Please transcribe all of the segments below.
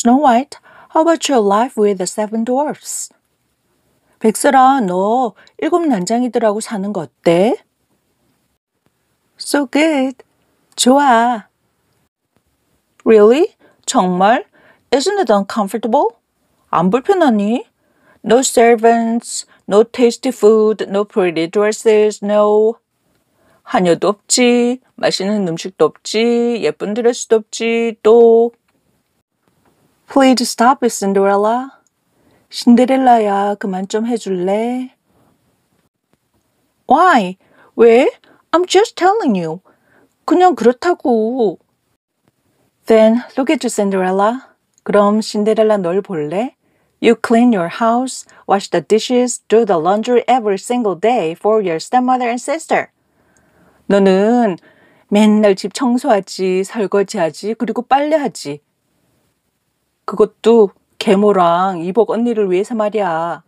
Snow White, how about your life with the seven dwarfs? 백설아, 너 일곱 난장이들하고 사는 거 어때? So good. 좋아. Really? 정말? Isn't it uncomfortable? 안 불편하니? No servants, no tasty food, no pretty dresses, no. 한여도 없지, 맛있는 음식도 없지, 예쁜 드레스도 없지, 또. Please stop it, Cinderella. 신데렐라야, 그만 좀 해줄래? Why? 왜? I'm just telling you. 그냥 그렇다고. Then look at you, Cinderella. 그럼 신데렐라 널 볼래? You clean your house, wash the dishes, do the laundry every single day for your stepmother and sister. 너는 맨날 집 청소하지, 설거지하지, 그리고 빨래하지. 그것도 계모랑 이복 언니를 위해서 말이야.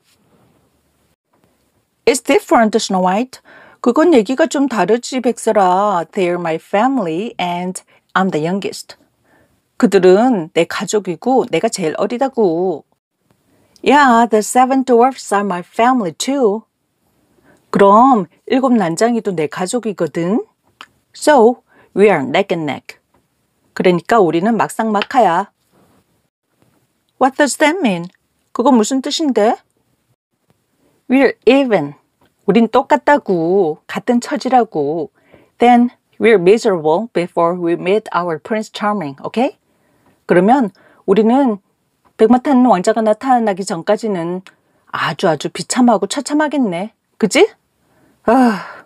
It's different, Snow White. 그건 얘기가 좀 다르지, 백설아. They're my family and I'm the youngest. 그들은 내 가족이고 내가 제일 어리다고. Yeah, the seven dwarfs are my family too. 그럼 일곱 난장이도 내 가족이거든. So, we are neck and neck. 그러니까 우리는 막상막하야. What does that mean? 그건 무슨 뜻인데? We're even. 우린 똑같다고. 같은 처지라고. Then we're miserable before we meet our Prince Charming. Okay? 그러면 우리는 백마탄 왕자가 나타나기 전까지는 아주 아주 비참하고 처참하겠네. 그지? 아...